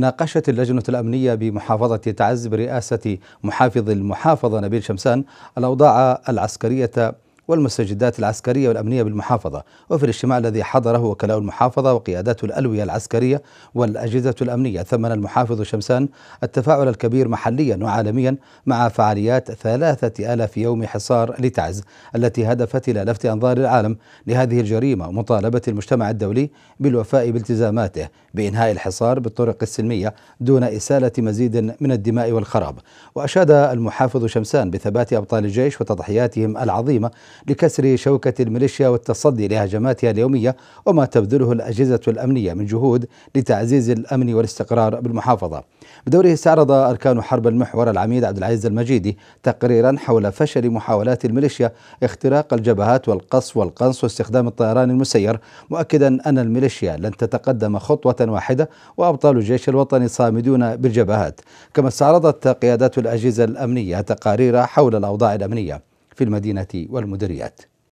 ناقشت اللجنة الأمنية بمحافظة تعز برئاسة محافظ المحافظة نبيل شمسان الأوضاع العسكرية والمستجدات العسكرية والأمنية بالمحافظة وفي الاجتماع الذي حضره وكلاء المحافظة وقيادات الألوية العسكرية والأجهزة الأمنية ثمن المحافظ شمسان التفاعل الكبير محليا وعالميا مع فعاليات ثلاثة آلاف يوم حصار لتعز التي هدفت إلى لفت أنظار العالم لهذه الجريمة ومطالبة المجتمع الدولي بالوفاء بالتزاماته بإنهاء الحصار بالطرق السلمية دون إسالة مزيد من الدماء والخراب وأشاد المحافظ شمسان بثبات أبطال الجيش وتضحياتهم العظيمة لكسر شوكة الميليشيا والتصدي لهجماتها اليومية وما تبذله الأجهزة الأمنية من جهود لتعزيز الأمن والاستقرار بالمحافظة بدوره استعرض أركان حرب المحور العميد عبد العزيز المجيدي تقريرا حول فشل محاولات الميليشيا اختراق الجبهات والقص والقنص واستخدام الطيران المسير مؤكدا أن الميليشيا لن تتقدم خطوة واحدة وأبطال الجيش الوطني صامدون بالجبهات كما استعرضت قيادات الأجهزة الأمنية تقارير حول الأوضاع الأمنية في المدينة والمديريات